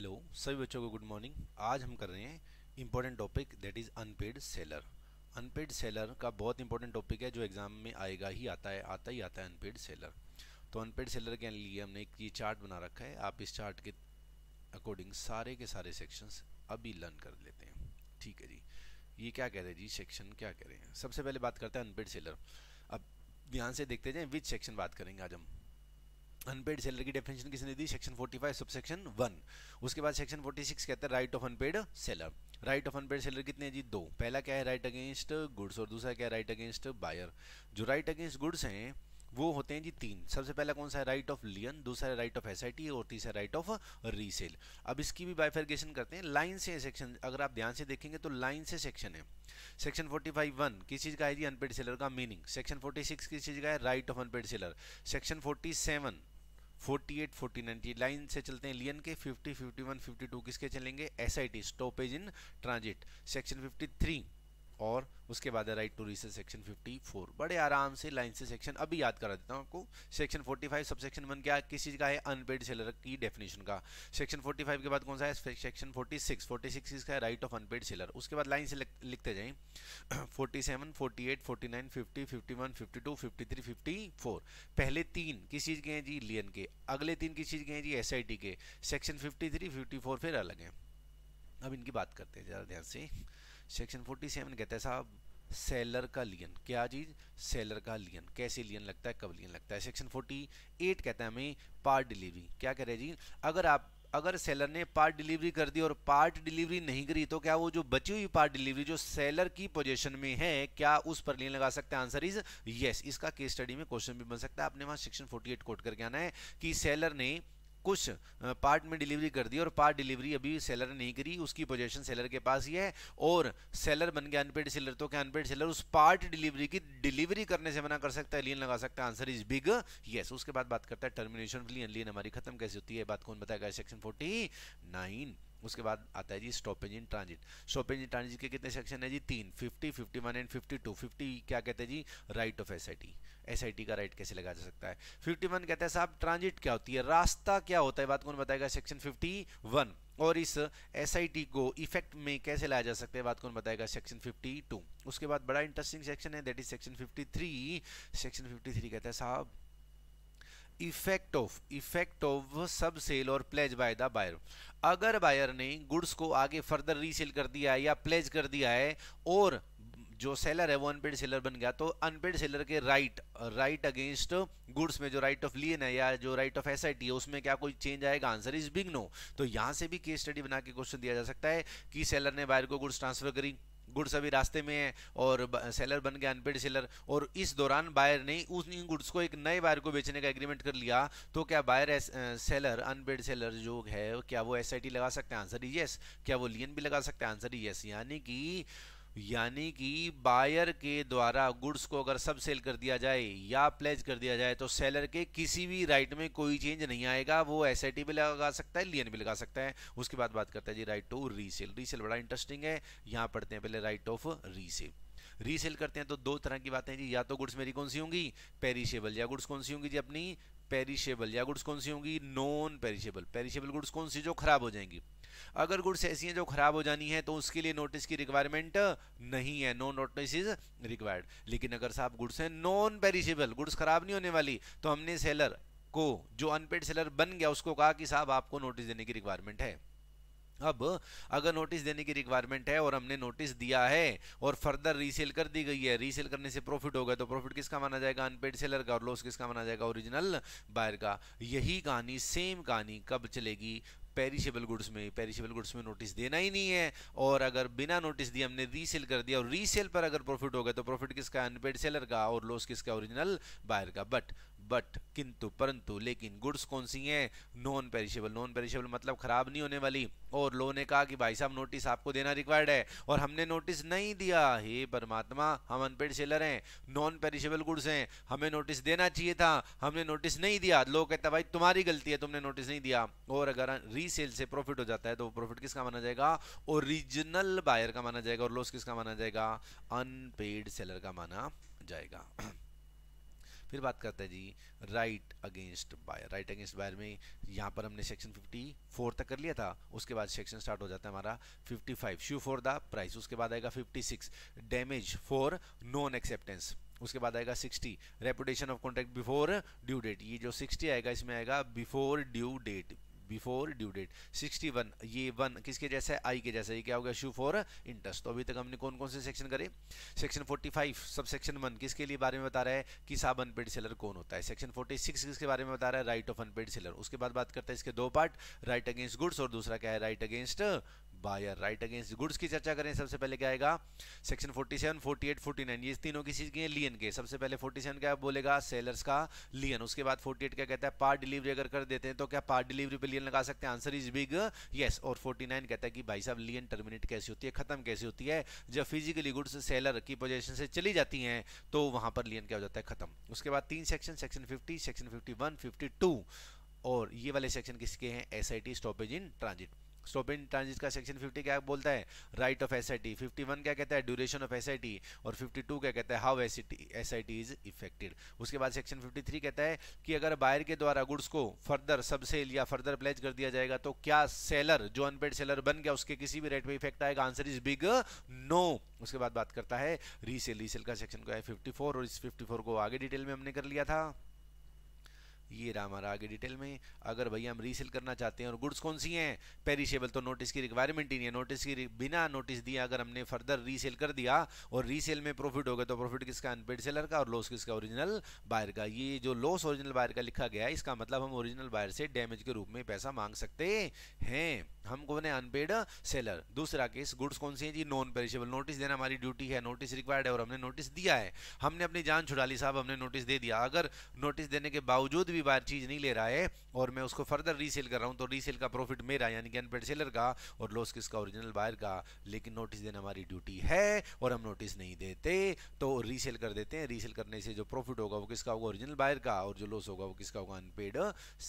Hello सभी बच्चों को गुड मॉर्निंग आज हम कर रहे हैं important topic that is unpaid seller unpaid seller का बहुत इंपॉर्टेंट टॉपिक है जो एग्ज़ाम में आएगा ही आता है आता ही आता है अनपेड सेलर तो अनपेड सेलर के लिए हमने एक ये चार्ट बना रखा है आप इस चार्ट के अकॉर्डिंग सारे के सारे सेक्शंस अभी लर्न कर लेते हैं ठीक है जी ये क्या कह रहे हैं जी सेक्शन क्या कह रहे हैं सबसे पहले बात करते हैं अनपेड सेलर अब ध्यान से देखते जाएँ विच सेक्शन बात करेंगे आज हम अनपेड सैलरी की डेफिनेशन किसने दी सेक्शन 45 सेक्शन वन उसके बाद सेक्शन 46 कहता है right of unpaid seller right of unpaid seller कितने हैं जी दो पहला क्या है राइट अगेंस्ट गुड्स और दूसरा क्या है राइट अगेंस्ट बायर जो राइट अगेंस्ट गुड्स हैं वो होते हैं जी तीन सबसे पहला कौन सा है राइट ऑफ लियन दूसरा राइट ऑफ एस और तीसरा राइट ऑफ रीसेल अब इसकी भी बाइफर्गेशन करते हैं लाइन से है सेक्शन अगर आप ध्यान से देखेंगे तो लाइन से सेक्शन है सेक्शन 45 वन किस चीज़ का है जी अनपेड सेलर का मीनिंग सेक्शन 46 किस चीज़ का है right of unpaid seller section 47 48, 49 line से चलते हैं लियन के 50, 51, 52 किसके चलेंगे S I T stoppage in transit section 53 और उसके बाद है राइट टू रिस सेक्शन 54 बड़े आराम से लाइन से सेक्शन अभी याद करा देता हूँ आपको सेक्शन 45 सब सेक्शन वन क्या किस चीज़ का है अनपेड सेलर की डेफिनेशन का सेक्शन 45 के बाद कौन सा है सेक्शन 46 46 का है राइट ऑफ अनपेड सेलर उसके बाद लाइन से लिखते जाएं 47 48 49 50 51 52 फिफ्टी फोर पहले तीन किस चीज़ के हैं जी लियन के अगले तीन किस चीज़ के हैं जी एस के सेक्शन फिफ्टी थ्री फिर अलग हैं अब इनकी बात करते हैं ज़रा ध्यान से सेक्शन 47 कहता है साहब सेलर का लियन क्या चीज़ सेलर का लियन कैसे लियन लगता है कब लियन लगता है सेक्शन 48 कहता है हमें पार्ट डिलीवरी क्या कह रहे हैं जी अगर आप अगर सेलर ने पार्ट डिलीवरी कर दी और पार्ट डिलीवरी नहीं करी तो क्या वो जो बची हुई पार्ट डिलीवरी जो सेलर की पोजीशन में है क्या उस पर लेन लगा सकते हैं आंसर इज यस इसका केस स्टडी में क्वेश्चन भी बन सकता है आपने वहां सेक्शन 48 कोट करके आना है कि सेलर ने कुछ पार्ट में डिलीवरी कर दी और पार्ट डिलीवरी अभी सेलर ने नहीं करी उसकी पोजीशन सेलर के पास ही है और सेलर बन गया अनपेड सेलर तो क्या अनपेड सेलर उस पार्ट डिलीवरी की डिलीवरी करने से मना कर सकता है लियन लगा सकता है आंसर इज बिग यस उसके बाद बात करता है टर्मिनेशन लियन लियन हमारी खत्म कैसे होती है बात कौन बताएगा सेक्शन फोर्टी नाइन उसके बाद आता है जी stop engine transit stop engine transit के कितने सेक्शन है जी तीन fifty fifty one and fifty to fifty क्या कहते हैं जी right of S I T S I T का राइट कैसे लगा जा सकता है फिफ्टी वन कहता है साहब ट्रांजिट क्या होती है रास्ता क्या होता है बात कौन बताएगा सेक्शन फिफ्टी वन और इस एस को इफेक्ट में कैसे लाया जा सकता है बात कौन बताएगा सेक्शन 52 उसके बाद बड़ा इंटरेस्टिंग सेक्शन है दैट इज सेक्शन 53 सेक्शन 53 कहते हैं साहब effect of effect of sub sale or pledge by the buyer अगर बायर ने गुड्स को आगे फर्दर रीसेल कर दिया है या प्लेज कर दिया है और जो सेलर है वो अनपेड सेलर बन गया तो अनपेड सेलर के राइट राइट अगेंस्ट गुड्स में जो राइट ऑफ लियन है या जो राइट ऑफ एस है उसमें क्या कोई चेंज आएगा आंसर इज बिग नो तो यहाँ से भी केस स्टडी बना के क्वेश्चन दिया जा सकता है कि सेलर ने बायर को गुड्स ट्रांसफर करी गुड्स अभी रास्ते में है और सेलर बन गया अनपेड सेलर और इस दौरान बायर ने उस गुड्स को एक नए बायर को बेचने का एग्रीमेंट कर लिया तो क्या बायर सेलर अनपेड सेलर जो है क्या वो एस लगा सकते हैं आंसर यस क्या वो लियन भी लगा सकते हैं आंसर यस यानी कि यानी कि बायर के द्वारा गुड्स को अगर सब सेल कर दिया जाए या प्लेज कर दिया जाए तो सेलर के किसी भी राइट में कोई चेंज नहीं आएगा वो एस भी लगा सकता है लियन भी लगा सकता है उसके बाद बात करते हैं जी राइट टू रीसेल रीसेल बड़ा इंटरेस्टिंग है यहाँ पढ़ते हैं पहले राइट ऑफ रीसेल रीसेल करते हैं तो दो तरह की बातें जी या तो गुड्स मेरी कौन सी होंगी पेरिशेबल या गुड्स कौन सी होंगी जी अपनी पेरिशेबल या गुड्स कौन सी होंगी नॉन पेरिशेबल पेरिशेबल गुड्स कौन सी जो खराब हो जाएंगी अगर गुड्स ऐसी हैं जो खराब हो जानी है तो उसके लिए नोटिस की रिक्वायरमेंट नहीं है नो नोटिस इज रिक्वायर्ड लेकिन अगर साहब गुड्स हैं नॉन पेरिशेबल गुड्स खराब नहीं होने वाली तो हमने सेलर को जो अनपेड सेलर बन गया उसको कहा कि साहब आपको नोटिस देने की रिक्वायरमेंट है अब अगर नोटिस देने की रिक्वायरमेंट है और हमने नोटिस दिया है और फर्दर रीसेल कर दी गई है रीसेल करने से प्रॉफिट होगा तो प्रॉफिट किसका माना जाएगा अनपेड सेलर का और लॉस किसका माना जाएगा ओरिजिनल बायर का यही कहानी सेम कहानी कब चलेगी पेरिशेबल गुड्स में पेरिशेबल गुड्स में नोटिस देना ही नहीं है और अगर बिना नोटिस दिए हमने रीसेल कर दिया और रीसेल पर अगर प्रॉफिट होगा तो प्रॉफिट किसका अनपेड सेलर का और लॉस किसका ओरिजिनल बायर का बट बट किंतु परंतु लेकिन गुड्स कौन सी हैं नॉन पेरिशेबल नॉन पेरिशेबल मतलब ख़राब नहीं होने वाली और लो ने कहा कि भाई साहब नोटिस आपको देना रिक्वायर्ड है और हमने नोटिस नहीं दिया हे परमात्मा हम अनपेड सेलर हैं नॉन पेरिशेबल गुड्स हैं हमें नोटिस देना चाहिए था हमने नोटिस नहीं दिया लो कहता भाई तुम्हारी गलती है तुमने नोटिस नहीं दिया और अगर रीसेल से प्रॉफिट हो जाता है तो प्रॉफिट किसका माना जाएगा ओरिजिनल बायर का माना जाएगा और लॉस किसका माना जाएगा अनपेड सेलर का माना जाएगा फिर बात करते हैं जी right against buyer right against buyer में यहाँ पर हमने सेक्शन 54 तक कर लिया था उसके बाद सेक्शन स्टार्ट हो जाता है हमारा 55 श्यू फॉर द प्राइस उसके बाद आएगा 56 डैमेज फॉर नॉन एक्सेप्टेंस उसके बाद आएगा 60 repudiation of contract before due date ये जो 60 आएगा इसमें आएगा before due date before due date 61 ये वन किसके जैसा है आई के जैसा ये क्या हो गया इशू फॉर इंटरेस्ट तो अभी तक हमने कौन कौन से सेक्शन करे सेक्शन 45 सब सेक्शन वन किसके लिए बारे में बता रहा है कि साब अनपेड सेलर कौन होता है सेक्शन 46 किसके बारे में बता रहा है राइट ऑफ अनपेड सेलर उसके बाद बात करते हैं इसके दो पार्ट राइट अगेंस्ट गुड्स और दूसरा क्या है right against buyer right against goods की चर्चा करें सबसे पहले क्या आएगा सेक्शन 47, 48, 49 ये तीनों की चीज के लियन के सबसे पहले 47 क्या बोलेगा सेलर्स का लियन उसके बाद 48 क्या कहता है पार्ट डिलीवरी अगर कर देते हैं तो क्या पार्ट डिलीवरी पे लियन लगा सकते हैं आंसर इज बिग यस और 49 कहता है कि भाई साहब लियन टर्मिनेट कैसी होती है खत्म कैसी होती है जब फिजिकली गुड्स सेलर की पोजिशन से चली जाती है तो वहां पर लियन क्या हो जाता है खत्म उसके बाद तीन section section fifty section fifty one और ये वाले सेक्शन किसके हैं S I T stoppage in transit stop transit का सेक्शन 50 क्या बोलता है राइट ऑफ एस आई क्या कहता है ड्यूरेशन ऑफ एस और 52 क्या कहता है how S I is affected उसके बाद सेक्शन 53 कहता है कि अगर बायर के द्वारा गुड्स को फर्दर सबसेल या फर्दर प्लेज कर दिया जाएगा तो क्या सेलर जो अनपेड सेलर बन गया उसके किसी भी रेट पर इफेक्ट आएगा आंसर इज बिग नो उसके बाद बात करता है रीसेल रीसेल का सेक्शन क्या है फिफ्टी और इस फिफ्टी को आगे डिटेल में हमने कर लिया था ये रहा हमारा आगे डिटेल में अगर भैया हम रीसेल करना चाहते हैं और गुड्स कौन सी हैं पेरिशेबल तो नोटिस की रिक्वायरमेंट ही नहीं है नोटिस की बिना नोटिस दिया अगर हमने फर्दर रीसेल कर दिया और रीसेल में प्रॉफिट हो गया तो प्रॉफिट किसका अनपेड सेलर का और लॉस किसका ओरिजिनल बायर का ये जो लॉस ओरिजिनल बायर का लिखा गया है इसका मतलब हम ओरिजिनल बायर से डैमेज के रूप में पैसा मांग सकते हैं हम कौन है अनपेड सेलर दूसरा केस गुड्स कौन सी है जी नॉन पेरिशेबल नोटिस देना हमारी ड्यूटी है नोटिस रिक्वायर्ड है और हमने नोटिस दिया है हमने अपनी जान छुड़ा ली साहब हमने नोटिस दे दिया अगर नोटिस देने के बावजूद भी भी बार चीज़ नहीं ले रहा है और मैं उसको फर्दर रीसेल कर रहा हूँ तो रीसेल का प्रॉफिट मेरा यानी कि अनपेड सेलर का और लॉस किसका ओरिजिनल बायर का लेकिन नोटिस देना हमारी ड्यूटी है और हम नोटिस नहीं देते तो रीसेल कर देते हैं रीसेल करने से जो प्रॉफिट होगा वो किसका होगा ओरिजिनल बायर का और जो लॉस होगा वो किसका होगा अनपेड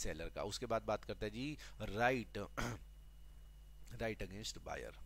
सेलर का उसके बाद बात करते हैं जी राइट राइट अगेंस्ट बायर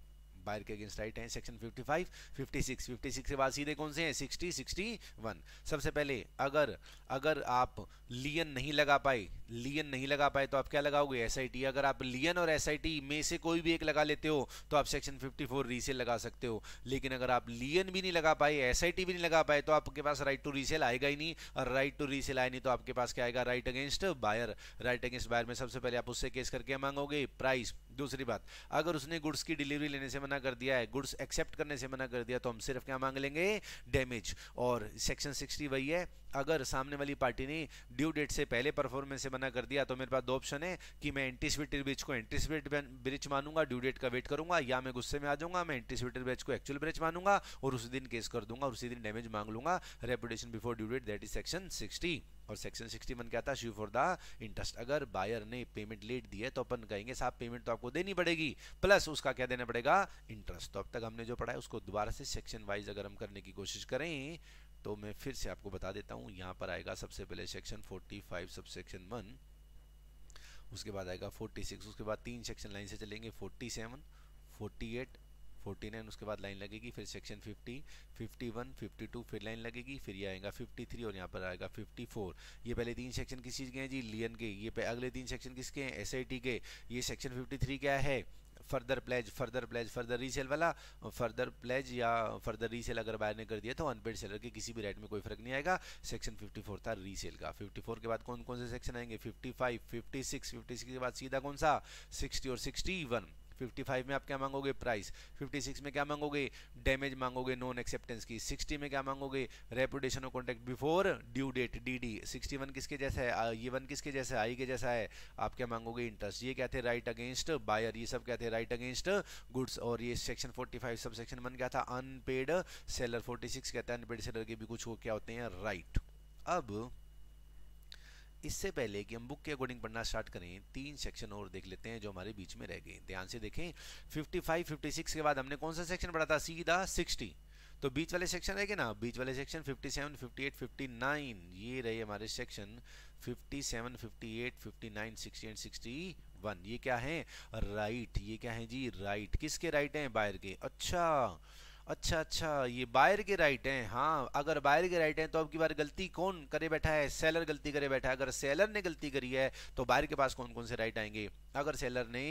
एम्पायर के अगेंस्ट राइट हैं सेक्शन 55 56 56 के बाद सीधे कौन से हैं 60 61 सबसे पहले अगर अगर आप लियन नहीं लगा पाए लियन नहीं लगा पाए तो आप क्या लगाओगे एस अगर आप लियन और एस में से कोई भी एक लगा लेते हो तो आप सेक्शन फिफ्टी फोर लगा सकते हो लेकिन अगर आप लियन भी नहीं लगा पाए एस भी नहीं लगा पाए तो आपके पास राइट टू रीसेल आएगा ही नहीं और राइट टू रीसेल आए नहीं तो आपके पास क्या आएगा right against buyer right against buyer में सबसे पहले आप उससे केस करके मांगोगे प्राइस दूसरी बात अगर उसने गुड्स की डिलीवरी लेने से मना कर दिया है गुड्स एक्सेप्ट करने से मना कर दिया तो हम सिर्फ क्या मांग लेंगे डैमेज और सेक्शन सिक्सटी वही है अगर सामने वाली पार्टी ने ड्यू डेट से पहले परफॉर्मेंस से मना कर दिया तो मेरे पास दो ऑप्शन है कि मैं एंटीसिपेटेड ब्रिज को एंटीसिपेटेड ब्रिज मानूंगा ड्यू डेट का वेट करूंगा या मैं गुस्से में आ जाऊंगा मैं एंटीसिपेटेड ब्रिज को एक्चुअल ब्रिज मानूंगा और उसी दिन केस कर दूंगा और उसी दिन डैमेज मांग लूंगा repudiation before due date that is section sixty और सेक्शन 61 क्या था शी फॉर द इंटरेस्ट अगर बायर ने पेमेंट लेट दी है तो अपन कहेंगे साहब पेमेंट तो आपको देनी पड़ेगी प्लस उसका क्या देना पड़ेगा इंटरेस्ट तो अब तक हमने जो पढ़ा है उसको दोबारा से सेक्शन वाइज अगर हम करने की कोशिश करें तो मैं फिर से आपको बता देता हूँ यहाँ पर आएगा सबसे पहले section forty five sub section one उसके बाद आएगा फोर्टी सिक्स उसके बाद तीन सेक्शन लाइन से चलेंगे forty seven forty eight forty nine उसके बाद लाइन लगेगी फिर section fifty fifty one fifty two फिर लाइन लगेगी फिर ये आएगा फिफ्टी थ्री और यहाँ पर आएगा फिफ्टी फोर ये पहले तीन सेक्शन किस चीज़ के हैं जी लियन के ये अगले तीन सेक्शन किसके हैं एस के ये सेक्शन फिफ्टी थ्री क्या है further pledge further pledge further resale वाला फर्दर प्लेज या फर्दर रीसेल अगर बायर ने कर दिया तो अनपेड सेलर के किसी भी रेट में कोई फर्क नहीं आएगा सेक्शन 54 था रीसेल का 54 के बाद कौन कौन से सेक्शन आएंगे 55, 56, 56 के बाद सीधा कौन सा 60 और 61 55 में आप क्या मांगोगे प्राइस 56 में क्या मांगोगे डैमेज मांगोगे नॉन एक्सेप्टेंस की 60 में क्या मांगोगे repudiation of contract before due date D D sixty one किसके जैसा है ये वन किसके जैसा है आई के जैसा है आप क्या मांगोगे इंटरेस्ट ये क्या थे राइट अगेंस्ट बायर ये सब क्या थे राइट अगेंस्ट गुड्स और ये सेक्शन 45 सब सेक्शन वन क्या था अनपेड सेलर 46 कहते हैं अनपेड सेलर के भी कुछ हो क्या होते हैं राइट right. अब इससे पहले कि हम बुक के अकॉर्डिंग पढ़ना स्टार्ट करें तीन सेक्शन और देख लेते हैं जो हमारे बीच में रह गए ध्यान से देखें 55, 56 के बाद हमने कौन सा सेक्शन पढ़ा था सीधा 60 तो बीच वाले सेक्शन रह गए ना बीच वाले सेक्शन 57, 58, 59 ये रहे हमारे सेक्शन 57, 58, 59, 60 एंड 61 ये क्या है राइट ये क्या है जी राइट किसके राइट हैं बायर के अच्छा अच्छा अच्छा ये बायर के राइट हैं हाँ अगर बायर के राइट हैं तो अब की बार गलती कौन करे बैठा है सेलर गलती करे बैठा है अगर सेलर ने गलती करी है तो बायर के पास कौन कौन से राइट आएंगे अगर सेलर ने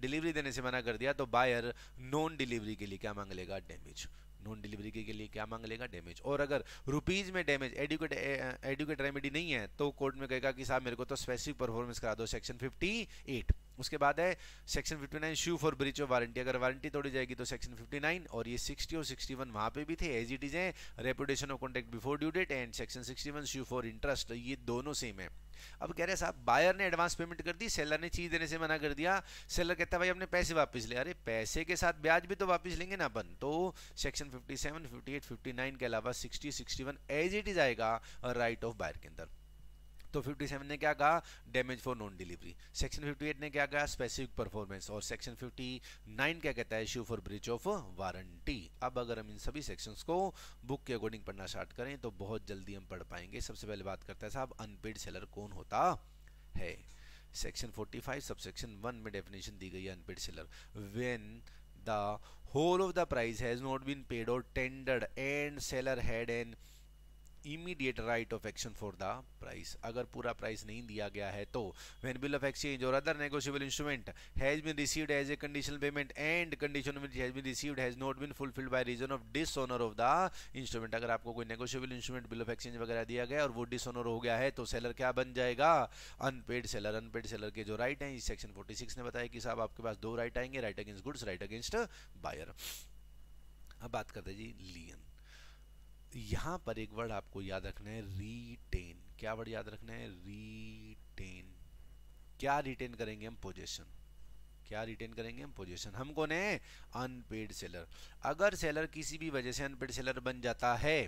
डिलीवरी देने से मना कर दिया तो बायर नॉन डिलीवरी के लिए क्या मांग लेगा डैमेज नॉन डिलीवरी के लिए क्या मांग लेगा डैमेज और अगर रुपीज में डैमेज एडुकेट एडुकेट रेमेडी नहीं है तो कोर्ट में कहेगा कि साहब मेरे को तो स्पेसिफिक परफॉर्मेंस करा दो सेक्शन फिफ्टी उसके बाद है section 59 nine suit for breach of warranty अगर वारंटी तोड़ी जाएगी तो सेक्शन 59 और ये 60 और 61 वन वहाँ पर भी थे एज इट इज है repudiation of contract before due date and section 61 one suit for interest ये दोनों सेम है अब कह रहे साहब बायर ने एडवांस पेमेंट कर दी सेलर ने चीज देने से मना कर दिया सेलर कहता है भाई अपने पैसे वापस ले अरे पैसे के साथ ब्याज भी तो वापस लेंगे ना अपन तो सेक्शन 57, 58, 59 के अलावा 60, 61 एज इट इज आएगा राइट ऑफ बायर के अंदर तो 57 ने क्या कहा damage for non delivery section 58 ने क्या कहा स्पेसिफिक परफॉर्मेंस और सेक्शन 59 क्या कहता है suit for breach of warranty अब अगर हम इन सभी सेक्शंस को बुक के अकॉर्डिंग पढ़ना स्टार्ट करें तो बहुत जल्दी हम पढ़ पाएंगे सबसे पहले बात करते हैं साहब अनपेड सेलर कौन होता है सेक्शन 45 सब सेक्शन वन में डेफिनेशन दी गई है unpaid seller when the whole of the price has not been paid or tendered and seller had and immediate right of action for the price अगर पूरा प्राइस नहीं दिया गया है तो when bill of exchange or other negotiable instrument has been received as a condition payment and condition which has been received has not been fulfilled by reason of honour of the instrument अगर आपको कोई negotiable instrument bill of exchange वगैरह दिया गया और वो dishonour हो गया है तो सेलर क्या बन जाएगा अनपेड सेलर अनपेड सेलर के जो राइट है सेक्शन सिक्स ने बताया कि साहब आपके पास दो राइट आएंगे right against goods right against buyer अब बात करते जी लियन यहाँ पर एक वर्ड आपको याद रखना है रीटेन क्या वर्ड याद रखना है रीटेन क्या रिटेन करेंगे हम पोजेशन क्या रिटेन करेंगे हम पोजिशन हम कौन है अनपेड सेलर अगर सेलर किसी भी वजह से अनपेड सेलर बन जाता है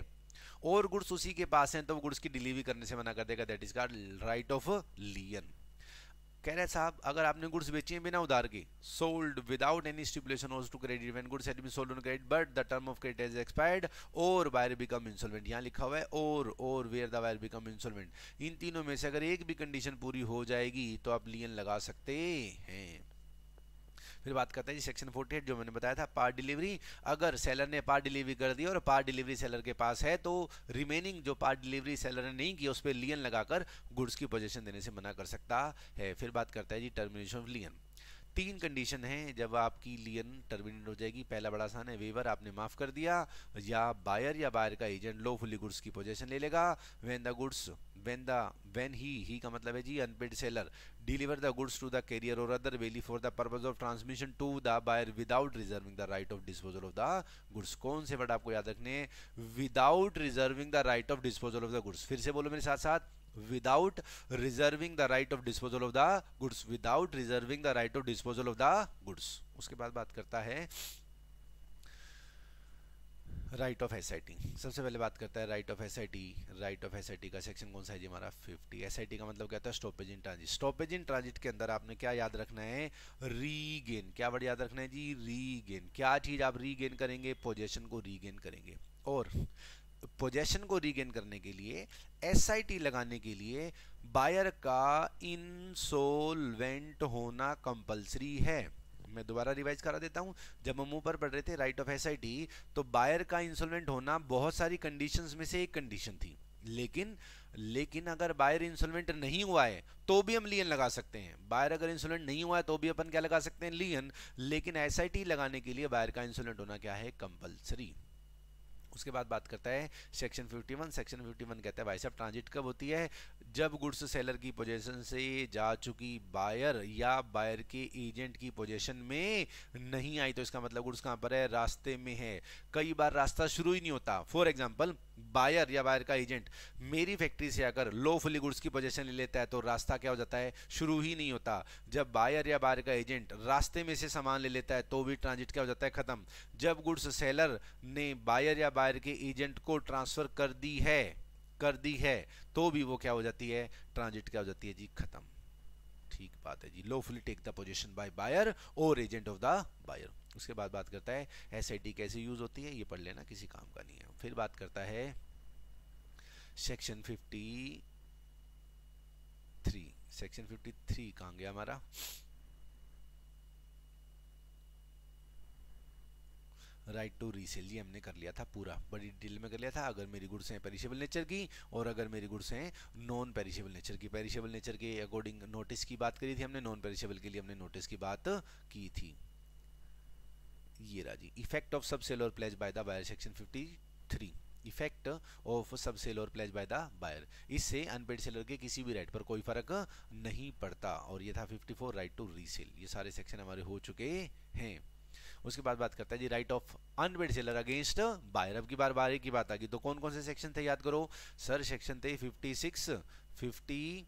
और गुड्स उसी के पास हैं तो गुड्स की डिलीवरी करने से मना कर देगा that is called right of lien कह रहे साहब अगर आपने गुड्स बेचे बिना उधार के sold without any stipulation as to credit event goods had been sold on credit but the term of credit is expired or buyer become insolvent यहाँ लिखा हुआ है और और where the buyer become insolvent इन तीनों में से अगर एक भी कंडीशन पूरी हो जाएगी तो आप लियन लगा सकते हैं फिर बात करते हैं जी सेक्शन 48 जो मैंने बताया था पार्ट डिलीवरी अगर सेलर ने पार्ट डिलीवरी कर दी और पार्ट डिलीवरी सेलर के पास है तो रिमेनिंग जो पार्ट डिलीवरी सेलर ने नहीं किया उस पर लियन लगाकर गुड्स की पोजिशन देने से मना कर सकता है फिर बात करता है जी टर्मिनेशन ऑफ लियन तीन कंडीशन हैं जब आपकी लियन टर्मिनेट हो जाएगी पहला बड़ा आसान है वेवर आपने माफ़ कर दिया या बायर या बायर का एजेंट लो फुली गुड्स की पोजीशन ले लेगा when the goods when the when ही ही का मतलब है जी unpaid seller deliver the goods to the carrier or other bailee for the purpose of transmission to the buyer without reserving the right of disposal of the goods कौन से word आपको याद रखने without reserving the right of disposal of the goods फिर से बोलो मेरे साथ साथ without reserving the right of disposal of the goods without reserving the right of disposal of the goods उसके बाद बात करता है राइट ऑफ एस सबसे पहले बात करता है right of S right of S का सेक्शन कौन सा है जी हमारा 50 एस का मतलब क्या होता है stoppage in transit stoppage in transit के अंदर आपने क्या याद रखना है रीगेन क्या वर्ड याद रखना है जी रीगेन क्या चीज़ आप रीगेन करेंगे पोजेशन को रीगेन करेंगे और तो पोजेशन को रीगेन करने के लिए एस लगाने के लिए बायर का इनसोलवेंट होना कंपलसरी है मैं दोबारा रिवाइज करा देता हूं जब हम ऊपर पढ़ रहे थे राइट ऑफ एस तो बायर का इंसॉल्वेंट होना बहुत सारी कंडीशंस में से एक कंडीशन थी लेकिन लेकिन अगर बायर इंसॉल्वेंट नहीं हुआ है तो भी हम लियन लगा सकते हैं बायर अगर इंसॉल्वेंट नहीं हुआ है तो भी अपन क्या लगा सकते हैं लियन लेकिन एस लगाने के लिए बायर का इंसॉल्वेंट होना क्या है कंपलसरी उसके बाद बात करता है सेक्शन 51 सेक्शन 51 कहता है भाई साहब ट्रांजिट कब होती है जब गुड्स सेलर की पोजीशन से जा चुकी बायर या बायर के एजेंट की पोजीशन में नहीं आई तो इसका मतलब गुड्स कहाँ पर है रास्ते में है कई बार रास्ता शुरू ही नहीं होता फॉर एग्जाम्पल बायर या बायर का एजेंट मेरी फैक्ट्री से अगर लो फुली गुड्स की पोजीशन ले लेता है तो रास्ता क्या हो जाता है शुरू ही नहीं होता जब बायर या बायर का एजेंट रास्ते में से सामान ले लेता है तो भी ट्रांजिट क्या हो जाता है ख़त्म जब गुड्स सेलर ने बायर या बायर के एजेंट को ट्रांसफ़र कर दी है कर दी है तो भी वो क्या हो जाती है ट्रांजिट क्या हो जाती है जी ख़त्म ठीक बात है जी lawfully take the position by buyer or agent of the buyer उसके बाद बात करता है एस आई डी कैसे यूज होती है ये पढ़ लेना किसी काम का नहीं है फिर बात करता है section fifty three section fifty three कहाँ गया हमारा राइट टू रीसेल ये हमने कर लिया था पूरा बड़ी डिटेल में कर लिया था अगर मेरी गुड्स हैं पेरिशेबल नेचर की और अगर मेरी गुड्स हैं नॉन पेरिशेबल नेचर की पेरिशेबल नेचर के अकॉर्डिंग नोटिस की बात करी थी हमने नॉन पेरिशेबल के लिए हमने नोटिस की बात की थी ये राजी effect of sub sale or pledge by the buyer section 53 effect of sub sale or pledge by the buyer इससे अनपेड सेलर के किसी भी राइट पर कोई फर्क नहीं पड़ता और ये था 54 राइट टू रीसेल ये सारे सेक्शन हमारे हो चुके हैं उसके बाद बात करते हैं जी right of unpaid seller against buyer अब की बार बारी की बात आ गई तो कौन कौन से सेक्शन थे याद करो सर सेक्शन थे 56 50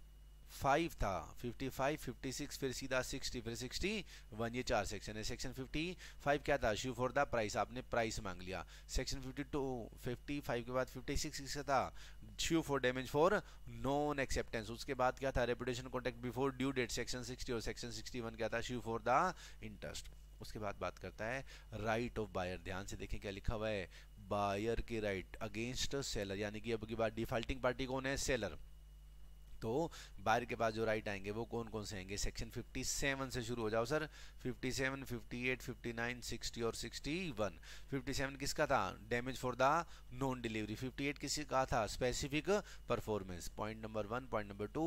फाइव था 55, 56 फिर सीधा 60 फिर वन ये चार सेक्शन है सेक्शन 55 क्या था शिव फॉर द प्राइस आपने प्राइस मांग लिया सेक्शन 52 55 के बाद 56 सिक्स था suit for damage for non acceptance उसके बाद क्या था repudiation contract before due date section 60 और सेक्शन 61 क्या था शिव फॉर द इंटरेस्ट उसके बाद बात करता है राइट ऑफ बायर ध्यान से देखें क्या लिखा हुआ है बायर के राइट अगेंस्ट सेलर यानी कि अब की बात डिफॉल्टिंग पार्टी कौन है सेलर तो बाहर के पास जो राइट आएंगे वो कौन कौन से आएंगे सेक्शन 57 से शुरू हो जाओ सर 57, 58, 59, 60 और 61 57 किसका था damage for the non delivery 58 का था specific performance point number one point number two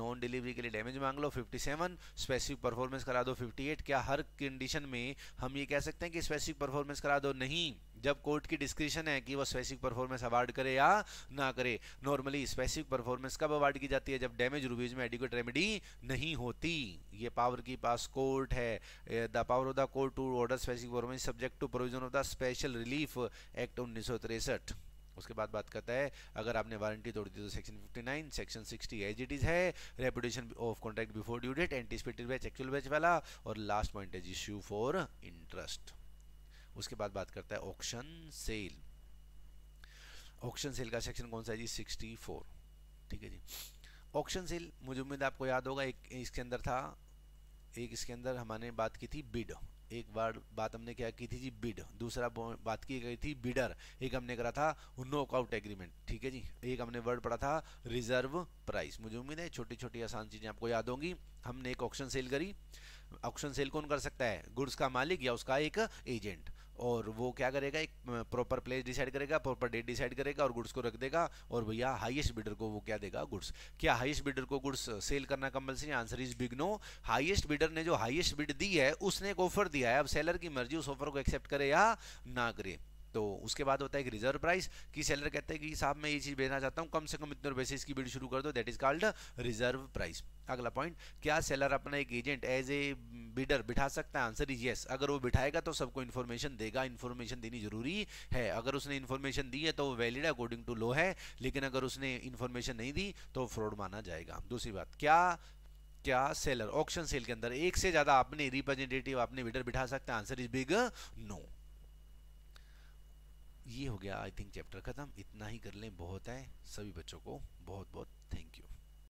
non delivery के लिए डैमेज मांग लो 57 स्पेसिफिक परफॉर्मेंस करा दो 58 क्या हर कंडीशन में हम ये कह सकते हैं कि स्पेसिफिक परफॉर्मेंस करा दो नहीं जब कोर्ट की डिस्क्रिशन है कि वो स्पेसिफिक परफॉर्मेंस अवार्ड करे या ना करे नॉर्मली स्पेसिफिक परफॉर्मेंस कब अवार्ड की जाती है जब डैमेज रूबीज में एडिक्वेट रेमेडी नहीं होती ये पावर की पास कोर्ट है the power of the court to order specific performance subject to provision of the special relief act उन्नीस उसके बाद बात करता है अगर आपने वारंटी तोड़ दी तो section 59 section 60 as it is है repudiation of contract before due date anticipated breach actual breach वाला और last point is suit for interest उसके बाद बात करता है ऑक्शन सेल ऑक्शन सेल का सेक्शन कौन सा है जी सिक्सटी फोर ठीक है जी ऑक्शन सेल मुझे उम्मीद आपको याद होगा एक इसके अंदर था एक इसके अंदर हमने बात की थी बिड एक बार बात हमने क्या की थी जी बिड दूसरा बात की गई थी बिडर एक हमने करा था नोकआउट एग्रीमेंट ठीक है जी एक हमने वर्ड पढ़ा था रिजर्व प्राइस मुझे उम्मीद है छोटी छोटी आसान चीज़ें आपको याद होंगी हमने एक ऑक्शन सेल करी ऑक्शन सेल कौन कर सकता है गुड्स का मालिक या उसका एक एजेंट और वो क्या करेगा एक प्रॉपर प्लेस डिसाइड करेगा प्रॉपर डेट डिसाइड करेगा और गुड्स को रख देगा और भैया हाईएस्ट बिडर को वो क्या देगा गुड्स क्या हाईएस्ट बिडर को गुड्स सेल करना compulsory answer is big no highest bidder ने जो हाईएस्ट बिड दी है उसने एक ऑफर दिया है अब सेलर की मर्जी उस ऑफर को एक्सेप्ट करे या ना करे तो उसके बाद होता है एक रिजर्व प्राइस कि सेलर कहते हैं कि साहब मैं ये चीज़ बेचना चाहता हूँ कम से कम इतने रुपए से इसकी बिल्ड शुरू कर दो that is called reserve price अगला पॉइंट क्या सेलर अपना एक एजेंट एज ए बिडर बिठा सकता है आंसर इज येस अगर वो बिठाएगा तो सबको इन्फॉर्मेशन देगा इन्फॉर्मेशन देनी जरूरी है अगर उसने इन्फॉर्मेशन दी है तो वैलिड अकॉर्डिंग टू लॉ है लेकिन अगर उसने इन्फॉर्मेशन नहीं दी तो फ्रॉड माना जाएगा दूसरी बात क्या क्या सेलर ऑक्शन सेल के अंदर एक से ज़्यादा अपने रिप्रेजेंटेटिव अपने बिडर बिठा सकते हैं आंसर इज बिग नो ये हो गया आई थिंक चैप्टर ख़त्म इतना ही कर लें बहुत है सभी बच्चों को बहुत बहुत थैंक यू